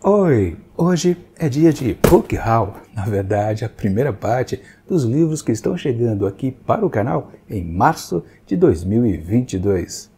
Oi! Hoje é dia de Book Haul, na verdade a primeira parte dos livros que estão chegando aqui para o canal em março de 2022.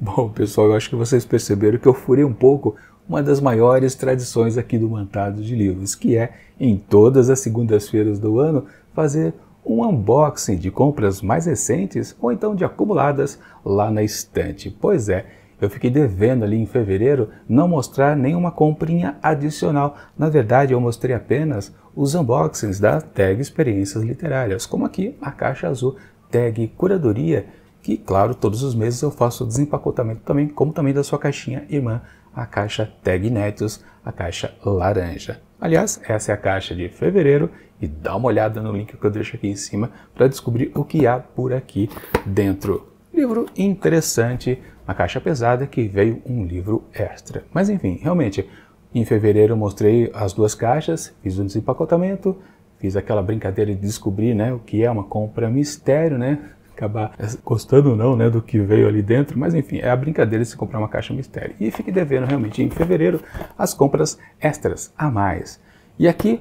Bom pessoal, eu acho que vocês perceberam que eu furei um pouco uma das maiores tradições aqui do Mantado de Livros, que é, em todas as segundas-feiras do ano, fazer um unboxing de compras mais recentes ou então de acumuladas lá na estante. Pois é, eu fiquei devendo ali em fevereiro não mostrar nenhuma comprinha adicional. Na verdade, eu mostrei apenas os unboxings da tag Experiências Literárias, como aqui a caixa azul tag Curadoria, que claro, todos os meses eu faço o desempacotamento também, como também da sua caixinha irmã, a caixa tag Netos, a caixa laranja. Aliás, essa é a caixa de fevereiro e dá uma olhada no link que eu deixo aqui em cima para descobrir o que há por aqui dentro. Livro interessante, uma caixa pesada que veio um livro extra. Mas enfim, realmente, em fevereiro eu mostrei as duas caixas, fiz um desempacotamento, fiz aquela brincadeira de descobrir né, o que é uma compra mistério, né? acabar gostando ou não né, do que veio ali dentro, mas enfim, é a brincadeira de se comprar uma caixa mistério. E fique devendo realmente em fevereiro as compras extras a mais. E aqui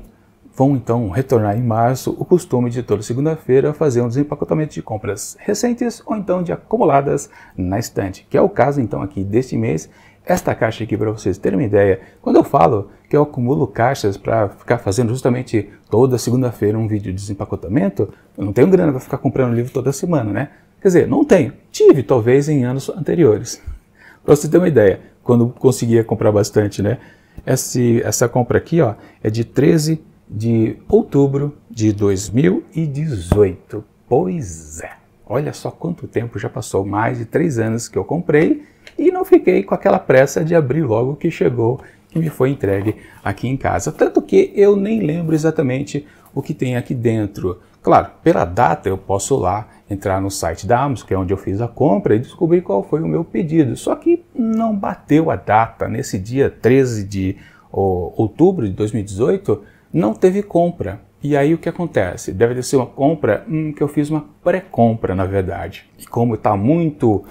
Vão então retornar em março o costume de toda segunda-feira fazer um desempacotamento de compras recentes ou então de acumuladas na estante, que é o caso então aqui deste mês. Esta caixa aqui para vocês terem uma ideia, quando eu falo que eu acumulo caixas para ficar fazendo justamente toda segunda-feira um vídeo de desempacotamento, eu não tenho grana para ficar comprando livro toda semana, né? Quer dizer, não tenho. Tive talvez em anos anteriores. Para você ter uma ideia, quando conseguia comprar bastante, né? Esse, essa compra aqui ó, é de 13 de outubro de 2018. Pois é, olha só quanto tempo já passou mais de três anos que eu comprei e não fiquei com aquela pressa de abrir logo que chegou, que me foi entregue aqui em casa. Tanto que eu nem lembro exatamente o que tem aqui dentro. Claro, pela data eu posso lá entrar no site da Amazon, que é onde eu fiz a compra, e descobrir qual foi o meu pedido. Só que não bateu a data. Nesse dia 13 de outubro de 2018, não teve compra. E aí o que acontece? Deve ser uma compra hum, que eu fiz uma pré-compra, na verdade. E como está muito,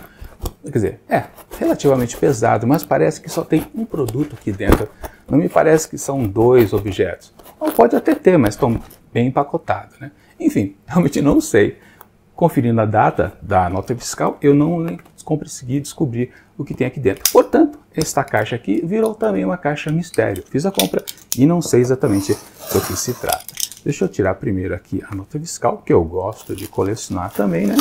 quer dizer, é relativamente pesado, mas parece que só tem um produto aqui dentro. Não me parece que são dois objetos. Ou então, pode até ter, mas estão bem empacotados, né? Enfim, realmente não sei. Conferindo a data da nota fiscal, eu não conseguir descobrir o que tem aqui dentro. Portanto, esta caixa aqui virou também uma caixa mistério. Fiz a compra e não sei exatamente do que se trata. Deixa eu tirar primeiro aqui a nota fiscal, que eu gosto de colecionar também, né?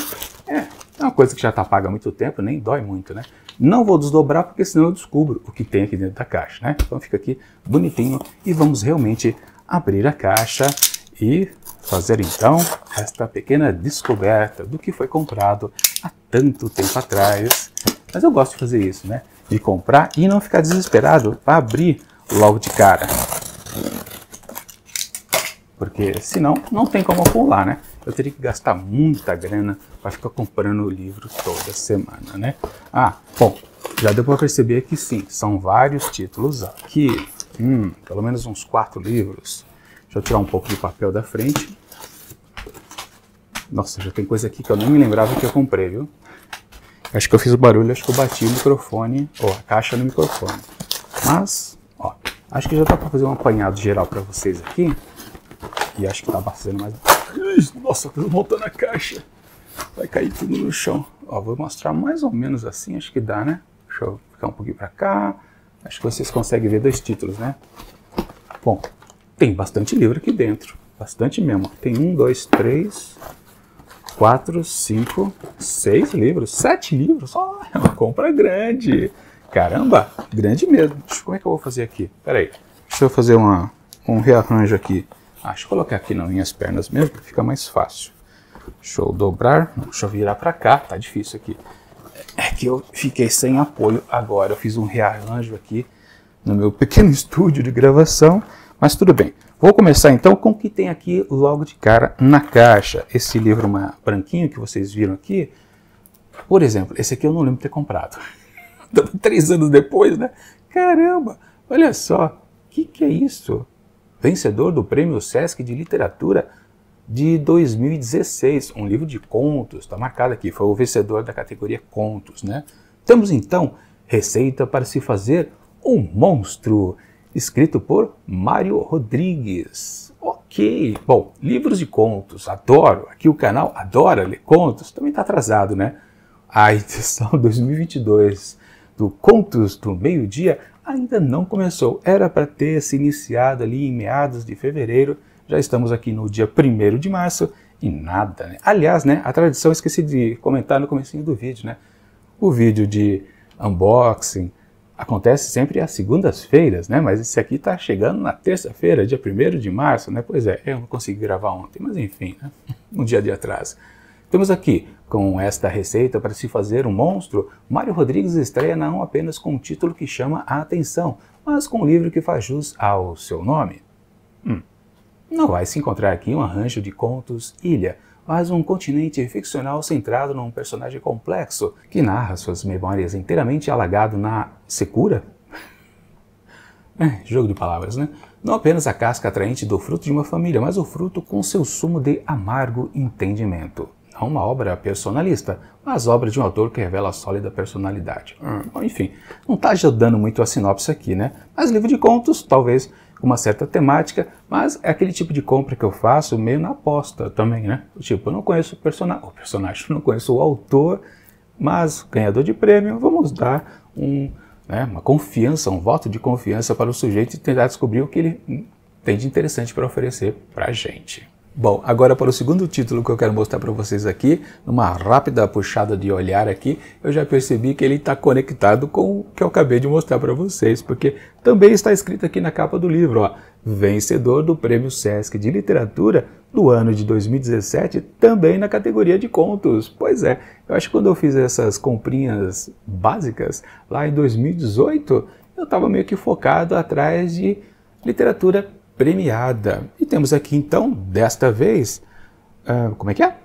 É, é uma coisa que já está paga há muito tempo, nem dói muito, né? Não vou desdobrar porque senão eu descubro o que tem aqui dentro da caixa, né? Então fica aqui bonitinho e vamos realmente abrir a caixa e fazer então esta pequena descoberta do que foi comprado há tanto tempo atrás. Mas eu gosto de fazer isso, né? De comprar e não ficar desesperado para abrir logo de cara. Porque senão não tem como pular, né? Eu teria que gastar muita grana para ficar comprando o livro toda semana, né? Ah, bom, já deu para perceber que sim, são vários títulos aqui. Hum, pelo menos uns quatro livros. Deixa eu tirar um pouco de papel da frente. Nossa, já tem coisa aqui que eu nem me lembrava que eu comprei, viu? Acho que eu fiz o barulho, acho que eu bati o microfone, ou a caixa no microfone. Mas, ó, acho que já dá pra fazer um apanhado geral pra vocês aqui. E acho que tá bastante mais... Nossa, tudo voltando a caixa. Vai cair tudo no chão. Ó, vou mostrar mais ou menos assim, acho que dá, né? Deixa eu ficar um pouquinho pra cá. Acho que vocês conseguem ver dois títulos, né? Bom, tem bastante livro aqui dentro. Bastante mesmo. Tem um, dois, três, quatro, cinco, seis livros, sete livros. Oh, é uma compra grande. Caramba, grande mesmo. Como é que eu vou fazer aqui? Peraí, deixa eu fazer uma, um rearranjo aqui. Ah, deixa eu colocar aqui nas minhas pernas mesmo, que fica mais fácil. Deixa eu dobrar, não, deixa eu virar para cá, tá difícil aqui. É que eu fiquei sem apoio agora, eu fiz um rearranjo aqui no meu pequeno estúdio de gravação mas tudo bem. Vou começar então com o que tem aqui logo de cara na caixa. Esse livro branquinho que vocês viram aqui, por exemplo, esse aqui eu não lembro de ter comprado. Três anos depois, né? Caramba, olha só, o que, que é isso? Vencedor do Prêmio Sesc de Literatura de 2016, um livro de contos, está marcado aqui, foi o vencedor da categoria contos, né? Temos então receita para se fazer um monstro escrito por Mário Rodrigues. Ok, bom, livros de contos, adoro, aqui o canal adora ler contos, também está atrasado, né? A edição 2022 do Contos do Meio-Dia ainda não começou, era para ter se iniciado ali em meados de fevereiro, já estamos aqui no dia 1 de março e nada, né? Aliás, né, a tradição, esqueci de comentar no comecinho do vídeo, né? O vídeo de unboxing, acontece sempre às segundas-feiras, né? Mas esse aqui está chegando na terça-feira, dia 1 de março, né? Pois é, eu não consegui gravar ontem, mas enfim, né? um dia de atraso. Temos aqui, com esta receita para se fazer um monstro, Mário Rodrigues estreia não apenas com um título que chama a atenção, mas com um livro que faz jus ao seu nome. Hum. Não vai se encontrar aqui um arranjo de contos ilha, mas um continente ficcional centrado num personagem complexo que narra suas memórias inteiramente alagado na secura? É, jogo de palavras, né? Não apenas a casca atraente do fruto de uma família, mas o fruto com seu sumo de amargo entendimento. Não uma obra personalista, mas obra de um autor que revela sólida personalidade. Hum, enfim, não está ajudando muito a sinopse aqui, né? Mas livro de contos, talvez uma certa temática, mas é aquele tipo de compra que eu faço meio na aposta também, né? Tipo, eu não conheço o personagem, o personagem, não conheço o autor, mas ganhador de prêmio, vamos dar um, né, uma confiança, um voto de confiança para o sujeito e tentar descobrir o que ele tem de interessante para oferecer para a gente. Bom, agora para o segundo título que eu quero mostrar para vocês aqui, numa rápida puxada de olhar aqui, eu já percebi que ele está conectado com o que eu acabei de mostrar para vocês, porque também está escrito aqui na capa do livro, ó, vencedor do Prêmio Sesc de Literatura do ano de 2017, também na categoria de contos. Pois é, eu acho que quando eu fiz essas comprinhas básicas, lá em 2018, eu estava meio que focado atrás de literatura premiada. E temos aqui então, desta vez, uh, como é que é?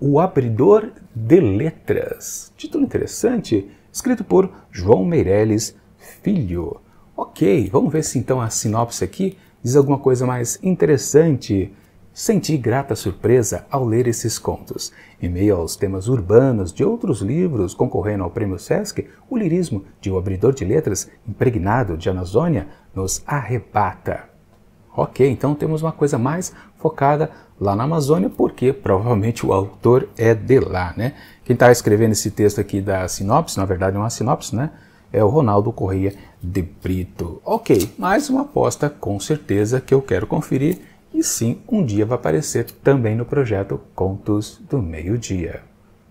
O Abridor de Letras. Título interessante, escrito por João Meirelles Filho. Ok, vamos ver se então a sinopse aqui diz alguma coisa mais interessante. Senti grata surpresa ao ler esses contos. Em meio aos temas urbanos de outros livros concorrendo ao Prêmio Sesc, o lirismo de O Abridor de Letras, impregnado de Amazônia, nos arrebata. Ok, então temos uma coisa mais focada lá na Amazônia, porque provavelmente o autor é de lá, né? Quem está escrevendo esse texto aqui da sinopse, na verdade é uma sinopse, né? É o Ronaldo Corrêa de Brito. Ok, mais uma aposta com certeza que eu quero conferir e sim, um dia vai aparecer também no projeto Contos do Meio-Dia.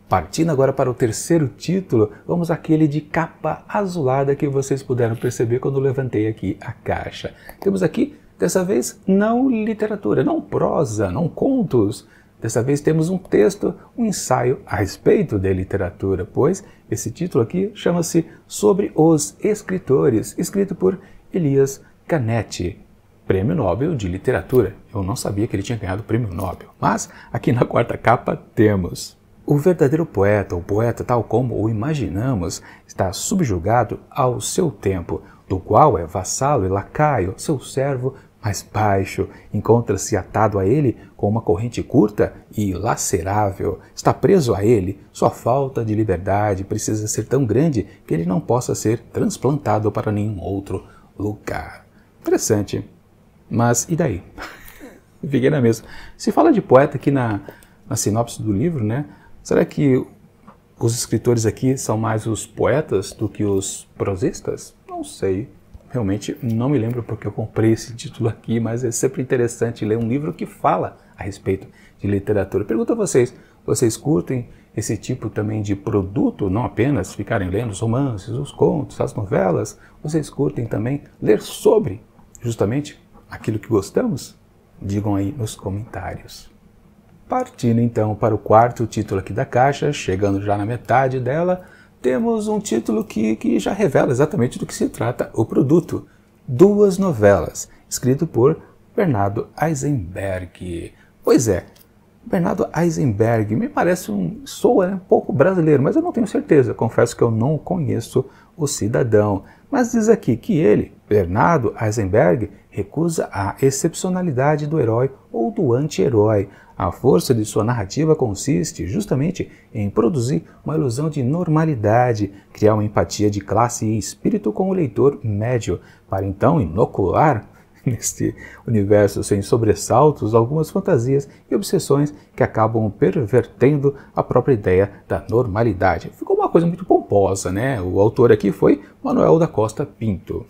Partindo agora para o terceiro título, vamos àquele de capa azulada que vocês puderam perceber quando levantei aqui a caixa. Temos aqui Dessa vez, não literatura, não prosa, não contos. Dessa vez temos um texto, um ensaio a respeito de literatura, pois esse título aqui chama-se Sobre os Escritores, escrito por Elias Canetti, Prêmio Nobel de Literatura. Eu não sabia que ele tinha ganhado o Prêmio Nobel, mas aqui na quarta capa temos. O verdadeiro poeta, o poeta tal como o imaginamos, está subjugado ao seu tempo, do qual é vassalo e lacaio, seu servo, mais baixo, encontra-se atado a ele com uma corrente curta e lacerável. Está preso a ele, sua falta de liberdade precisa ser tão grande que ele não possa ser transplantado para nenhum outro lugar. Interessante. Mas e daí? Fiquei na mesma. Se fala de poeta aqui na, na sinopse do livro, né? Será que os escritores aqui são mais os poetas do que os prosistas? Não sei realmente não me lembro porque eu comprei esse título aqui, mas é sempre interessante ler um livro que fala a respeito de literatura. Pergunto a vocês, vocês curtem esse tipo também de produto, não apenas ficarem lendo os romances, os contos, as novelas, vocês curtem também ler sobre justamente aquilo que gostamos? Digam aí nos comentários. Partindo então para o quarto título aqui da caixa, chegando já na metade dela, temos um título que, que já revela exatamente do que se trata o produto. Duas novelas, escrito por Bernardo Eisenberg. Pois é, Bernardo Eisenberg me parece um soa né, um pouco brasileiro, mas eu não tenho certeza. Confesso que eu não conheço o cidadão. Mas diz aqui que ele, Bernardo Eisenberg, recusa a excepcionalidade do herói ou do anti-herói, a força de sua narrativa consiste justamente em produzir uma ilusão de normalidade, criar uma empatia de classe e espírito com o leitor médio, para então inocular neste universo sem sobressaltos algumas fantasias e obsessões que acabam pervertendo a própria ideia da normalidade. Ficou uma coisa muito pomposa, né? O autor aqui foi Manuel da Costa Pinto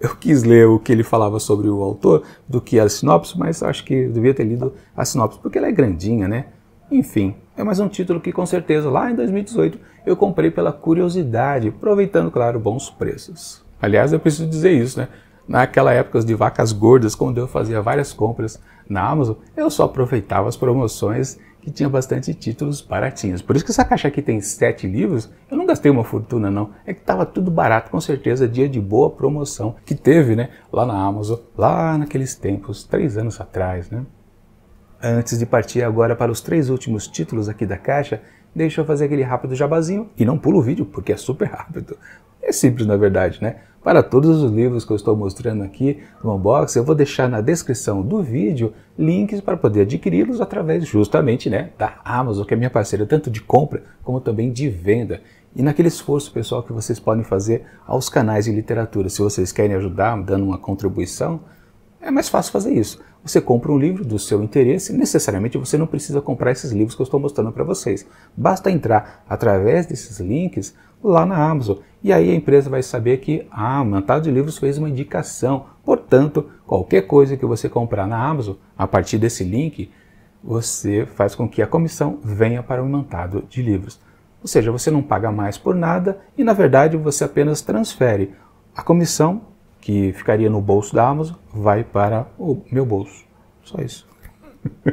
eu quis ler o que ele falava sobre o autor do que a sinopse, mas acho que devia ter lido a sinopse, porque ela é grandinha, né? Enfim, é mais um título que com certeza lá em 2018 eu comprei pela curiosidade, aproveitando, claro, bons preços. Aliás, eu preciso dizer isso, né? Naquela época de vacas gordas, quando eu fazia várias compras na Amazon, eu só aproveitava as promoções que tinha bastante títulos baratinhos. Por isso que essa caixa aqui tem sete livros. Eu não gastei uma fortuna não, é que estava tudo barato, com certeza, dia de boa promoção que teve, né, lá na Amazon, lá naqueles tempos, três anos atrás, né? Antes de partir agora para os três últimos títulos aqui da caixa, deixa eu fazer aquele rápido jabazinho e não pula o vídeo porque é super rápido. É simples na verdade, né? Para todos os livros que eu estou mostrando aqui no unboxing, eu vou deixar na descrição do vídeo links para poder adquiri-los através justamente né, da Amazon, que é minha parceira tanto de compra como também de venda. E naquele esforço pessoal que vocês podem fazer aos canais de literatura, se vocês querem ajudar dando uma contribuição, é mais fácil fazer isso. Você compra um livro do seu interesse, necessariamente você não precisa comprar esses livros que eu estou mostrando para vocês. Basta entrar através desses links lá na Amazon. E aí a empresa vai saber que a ah, Mantado de Livros fez uma indicação. Portanto, qualquer coisa que você comprar na Amazon, a partir desse link, você faz com que a comissão venha para o Mantado de Livros. Ou seja, você não paga mais por nada e, na verdade, você apenas transfere a comissão que ficaria no bolso da Amazon vai para o meu bolso. Só isso.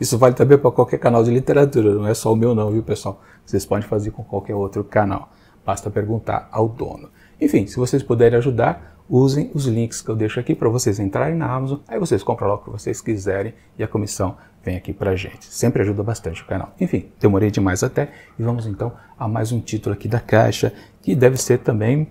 isso vale também para qualquer canal de literatura, não é só o meu não, viu pessoal? Vocês podem fazer com qualquer outro canal. Basta perguntar ao dono. Enfim, se vocês puderem ajudar, usem os links que eu deixo aqui para vocês entrarem na Amazon. Aí vocês compram lá o que vocês quiserem e a comissão vem aqui para a gente. Sempre ajuda bastante o canal. Enfim, demorei demais até e vamos então a mais um título aqui da caixa que deve ser também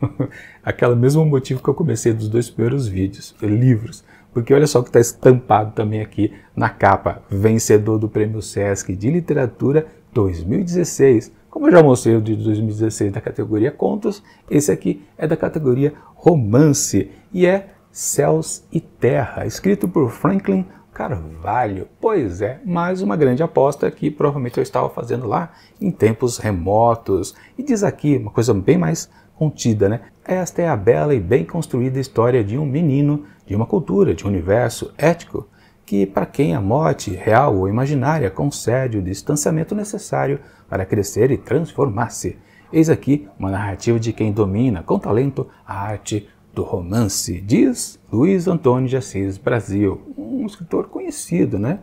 Aquele mesmo motivo que eu comecei dos dois primeiros vídeos, livros. Porque olha só o que está estampado também aqui na capa: vencedor do Prêmio Sesc de Literatura 2016. Como eu já mostrei o de 2016 da categoria Contos, esse aqui é da categoria Romance e é Céus e Terra, escrito por Franklin Carvalho. Pois é, mais uma grande aposta que provavelmente eu estava fazendo lá em tempos remotos. E diz aqui uma coisa bem mais contida, né? Esta é a bela e bem construída história de um menino, de uma cultura, de um universo ético, que, para quem a morte, real ou imaginária, concede o distanciamento necessário para crescer e transformar-se. Eis aqui uma narrativa de quem domina com talento a arte do romance, diz Luiz Antônio de Assis Brasil, um escritor conhecido, né?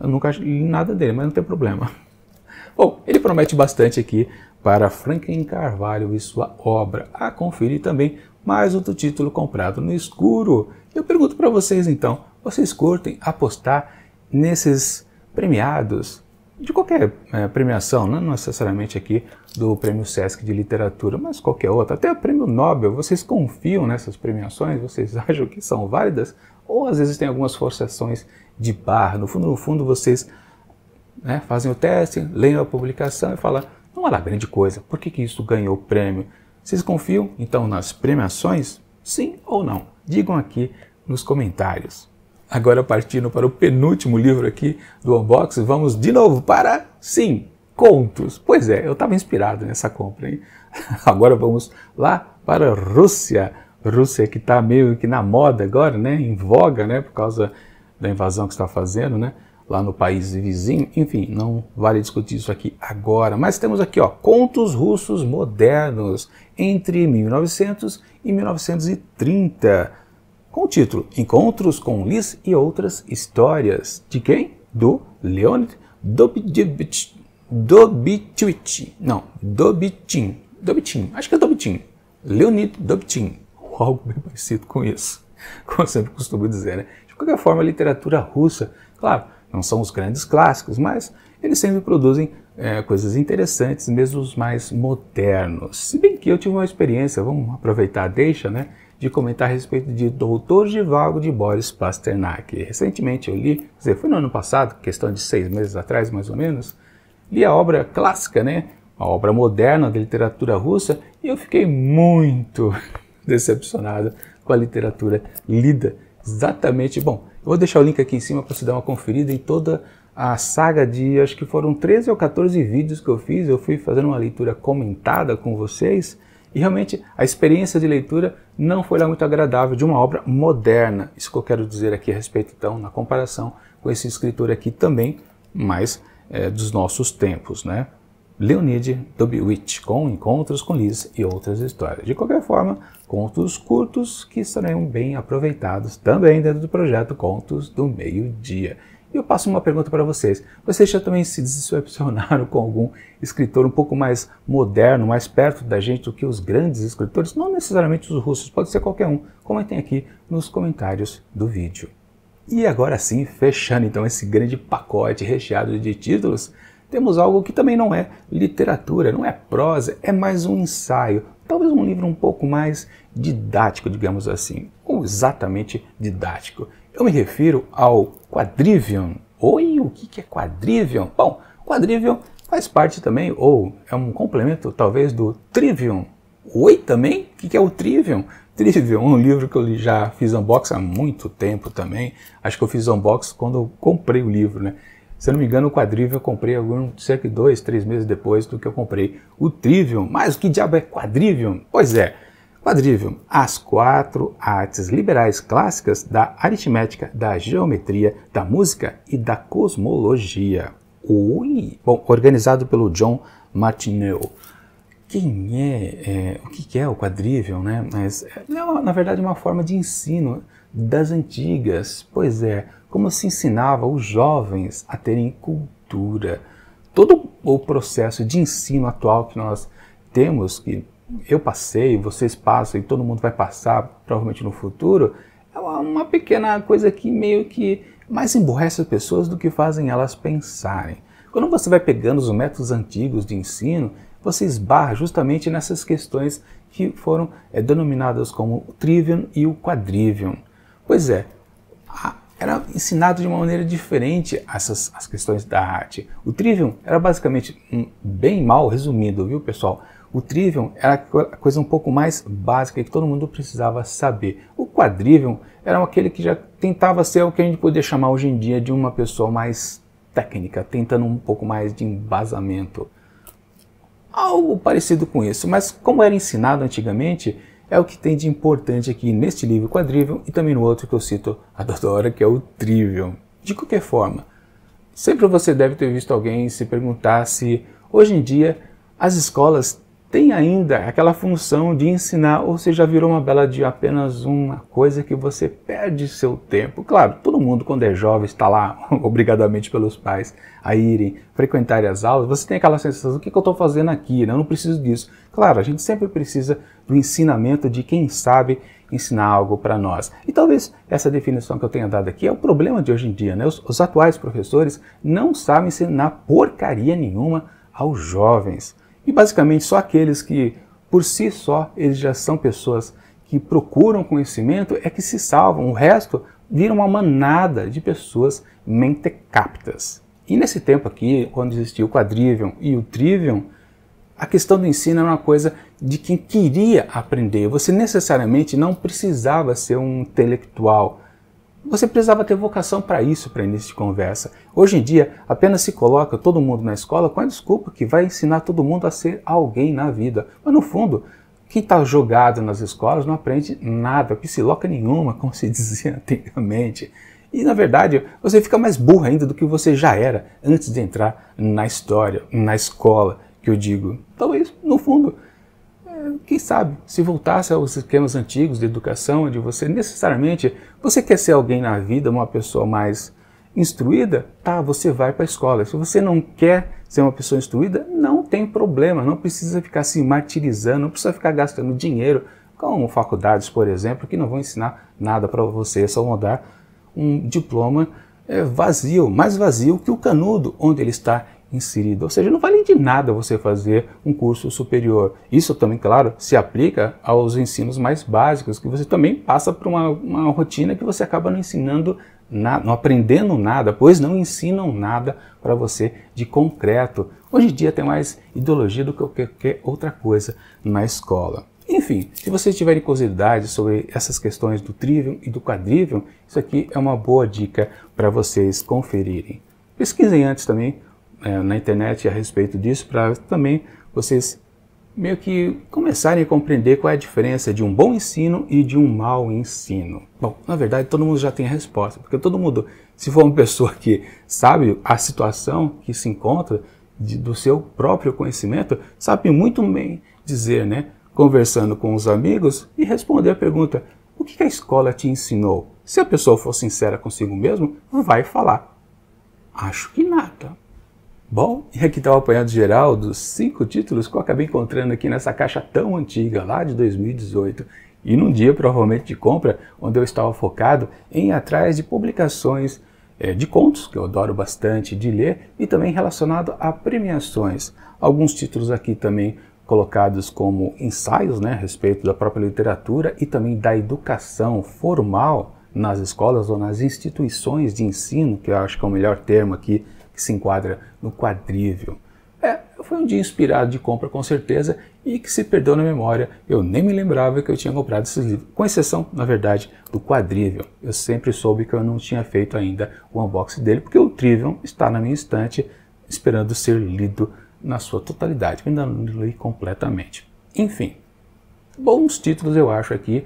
Eu nunca li nada dele, mas não tem problema. Bom, ele promete bastante aqui para Franklin Carvalho e sua obra, a conferir também mais outro título comprado no escuro. Eu pergunto para vocês então, vocês curtem apostar nesses premiados de qualquer é, premiação, não necessariamente aqui do Prêmio Sesc de Literatura, mas qualquer outra, até o Prêmio Nobel, vocês confiam nessas premiações? Vocês acham que são válidas? Ou às vezes tem algumas forçações de barra? No fundo, no fundo, vocês né, fazem o teste, leem a publicação e falam não era grande coisa. Por que, que isso ganhou prêmio? Vocês confiam então nas premiações? Sim ou não? Digam aqui nos comentários. Agora partindo para o penúltimo livro aqui do unboxing, vamos de novo para sim, contos. Pois é, eu estava inspirado nessa compra, hein? Agora vamos lá para a Rússia. Rússia que está meio que na moda agora, né? Em voga, né? Por causa da invasão que está fazendo, né? lá no país vizinho. Enfim, não vale discutir isso aqui agora. Mas temos aqui, ó, contos russos modernos entre 1900 e 1930, com o título Encontros com Lis e outras histórias. De quem? Do Leonid Dobitchevich. Dobitchevich. Não, Dobitin. Dobitin. Acho que é Dobitin. Leonid Dobitin. Ou algo bem parecido com isso. Como eu sempre costumo dizer, né? De qualquer forma, a literatura russa, claro, não são os grandes clássicos, mas eles sempre produzem é, coisas interessantes, mesmo os mais modernos. Se bem que eu tive uma experiência, vamos aproveitar a deixa, né? De comentar a respeito de Doutor Givago de Boris Pasternak. Recentemente eu li, quer dizer, foi no ano passado, questão de seis meses atrás mais ou menos, li a obra clássica, né? A obra moderna da literatura russa e eu fiquei muito decepcionado com a literatura lida. Exatamente, bom, eu vou deixar o link aqui em cima para você dar uma conferida em toda a saga de, acho que foram 13 ou 14 vídeos que eu fiz. Eu fui fazendo uma leitura comentada com vocês e realmente a experiência de leitura não foi lá muito agradável de uma obra moderna. Isso que eu quero dizer aqui a respeito, então, na comparação com esse escritor aqui também, mas é, dos nossos tempos, né? Leonid Dobitch, com encontros com Liz e outras histórias. De qualquer forma, contos curtos que serão bem aproveitados também dentro do projeto Contos do Meio-Dia. E eu passo uma pergunta para vocês. Vocês já também se decepcionaram com algum escritor um pouco mais moderno, mais perto da gente do que os grandes escritores? Não necessariamente os russos, pode ser qualquer um. Comentem aqui nos comentários do vídeo. E agora sim, fechando então esse grande pacote recheado de títulos, temos algo que também não é literatura, não é prosa, é mais um ensaio, talvez um livro um pouco mais didático, digamos assim, ou exatamente didático. Eu me refiro ao quadrivium. Oi, o que é quadrivium? Bom, quadrivium faz parte também, ou é um complemento talvez do trivium. Oi também? O que é o trivium? Trivium, é um livro que eu já fiz unboxing há muito tempo também. Acho que eu fiz unboxing quando eu comprei o livro, né? Se eu não me engano, o quadrívio eu comprei algum, cerca de dois, três meses depois do que eu comprei o Trivium. Mas o que diabo é quadrivium? Pois é, quadrivium, as quatro artes liberais clássicas da aritmética, da geometria, da música e da cosmologia. Oi! Bom, organizado pelo John Martineau. Quem é, é o que é o quadrivium, né? Mas é, é na verdade, uma forma de ensino das antigas. Pois é, como se ensinava os jovens a terem cultura. Todo o processo de ensino atual que nós temos, que eu passei, vocês passam e todo mundo vai passar, provavelmente no futuro, é uma pequena coisa que meio que mais emburrece as pessoas do que fazem elas pensarem. Quando você vai pegando os métodos antigos de ensino, você esbarra justamente nessas questões que foram é, denominadas como o trivium e o quadrivium. Pois é, a, era ensinado de uma maneira diferente essas as questões da arte. O Trivium era basicamente, bem mal resumido, viu pessoal? O Trivium era a coisa um pouco mais básica que todo mundo precisava saber. O Quadrivium era aquele que já tentava ser o que a gente poderia chamar hoje em dia de uma pessoa mais técnica, tentando um pouco mais de embasamento. Algo parecido com isso, mas como era ensinado antigamente, é o que tem de importante aqui neste livro quadrível e também no outro que eu cito a toda hora, que é o trivium. De qualquer forma, sempre você deve ter visto alguém se perguntar se hoje em dia as escolas tem ainda aquela função de ensinar, ou seja, virou uma bela de apenas uma coisa que você perde seu tempo. Claro, todo mundo quando é jovem está lá obrigadamente pelos pais a irem frequentar as aulas, você tem aquela sensação, o que, que eu estou fazendo aqui? Né? Eu não preciso disso. Claro, a gente sempre precisa do ensinamento de quem sabe ensinar algo para nós. E talvez essa definição que eu tenha dado aqui é o problema de hoje em dia. Né? Os, os atuais professores não sabem ensinar porcaria nenhuma aos jovens. E basicamente só aqueles que, por si só, eles já são pessoas que procuram conhecimento é que se salvam. O resto vira uma manada de pessoas mentecaptas. E nesse tempo aqui, quando existia o quadrivium e o trivium, a questão do ensino era uma coisa de quem queria aprender. Você necessariamente não precisava ser um intelectual. Você precisava ter vocação para isso, para início de conversa. Hoje em dia, apenas se coloca todo mundo na escola com a desculpa que vai ensinar todo mundo a ser alguém na vida. Mas no fundo, quem está jogado nas escolas não aprende nada, psiloca nenhuma, como se dizia antigamente. E na verdade, você fica mais burro ainda do que você já era antes de entrar na história, na escola, que eu digo. Talvez, então, é no fundo, quem sabe, se voltasse aos esquemas antigos de educação, de você necessariamente, você quer ser alguém na vida, uma pessoa mais instruída, tá, você vai para a escola. Se você não quer ser uma pessoa instruída, não tem problema, não precisa ficar se martirizando, não precisa ficar gastando dinheiro com faculdades, por exemplo, que não vão ensinar nada para você, é só vão dar um diploma é, vazio, mais vazio que o canudo onde ele está inserida. Ou seja, não vale de nada você fazer um curso superior. Isso também, claro, se aplica aos ensinos mais básicos, que você também passa por uma, uma rotina que você acaba não ensinando nada, não aprendendo nada, pois não ensinam nada para você de concreto. Hoje em dia tem mais ideologia do que qualquer outra coisa na escola. Enfim, se vocês tiverem curiosidade sobre essas questões do trivium e do quadrivium, isso aqui é uma boa dica para vocês conferirem. Pesquisem antes também é, na internet a respeito disso, para também vocês meio que começarem a compreender qual é a diferença de um bom ensino e de um mau ensino. Bom, na verdade todo mundo já tem a resposta, porque todo mundo, se for uma pessoa que sabe a situação que se encontra de, do seu próprio conhecimento, sabe muito bem dizer, né? Conversando com os amigos e responder a pergunta: o que a escola te ensinou? Se a pessoa for sincera consigo mesmo, vai falar. Acho que nada. Bom, e aqui está o apanhado geral dos cinco títulos que eu acabei encontrando aqui nessa caixa tão antiga, lá de 2018, e num dia provavelmente de compra, onde eu estava focado em ir atrás de publicações é, de contos, que eu adoro bastante de ler, e também relacionado a premiações. Alguns títulos aqui também colocados como ensaios né, a respeito da própria literatura e também da educação formal nas escolas ou nas instituições de ensino, que eu acho que é o melhor termo aqui que se enquadra no quadrível. É, foi um dia inspirado de compra com certeza e que se perdeu na memória. Eu nem me lembrava que eu tinha comprado esses livros, com exceção, na verdade, do quadrível. Eu sempre soube que eu não tinha feito ainda o unboxing dele, porque o Trivium está na minha estante esperando ser lido na sua totalidade. Eu ainda não li completamente. Enfim, bons títulos eu acho aqui,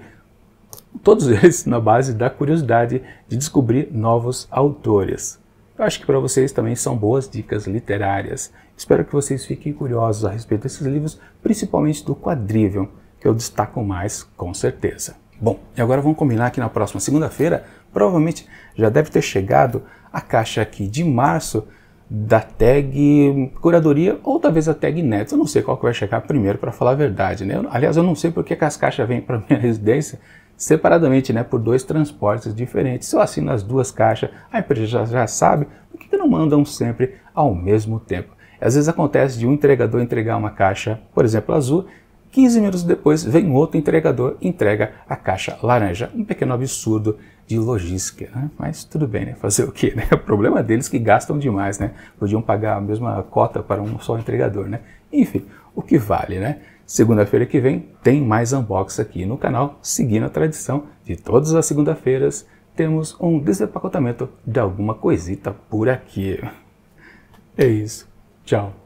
todos eles na base da curiosidade de descobrir novos autores. Eu acho que para vocês também são boas dicas literárias. Espero que vocês fiquem curiosos a respeito desses livros, principalmente do quadrível, que eu destaco mais com certeza. Bom, e agora vamos combinar que na próxima segunda-feira, provavelmente já deve ter chegado a caixa aqui de março da tag curadoria ou talvez a tag net. Eu não sei qual que vai chegar primeiro, para falar a verdade. Né? Eu, aliás, eu não sei porque que as caixas vêm para minha residência separadamente, né, por dois transportes diferentes. Se eu assino as duas caixas, a empresa já, já sabe, por que, não mandam sempre ao mesmo tempo? Às vezes acontece de um entregador entregar uma caixa, por exemplo, azul, 15 minutos depois vem outro entregador e entrega a caixa laranja. Um pequeno absurdo de logística, né? mas tudo bem, né? Fazer o quê? Né? O problema deles é que gastam demais, né? Podiam pagar a mesma cota para um só entregador, né? Enfim, o que vale, né? Segunda-feira que vem tem mais unbox aqui no canal, seguindo a tradição de todas as segundas-feiras temos um desempacotamento de alguma coisita por aqui. É isso. Tchau.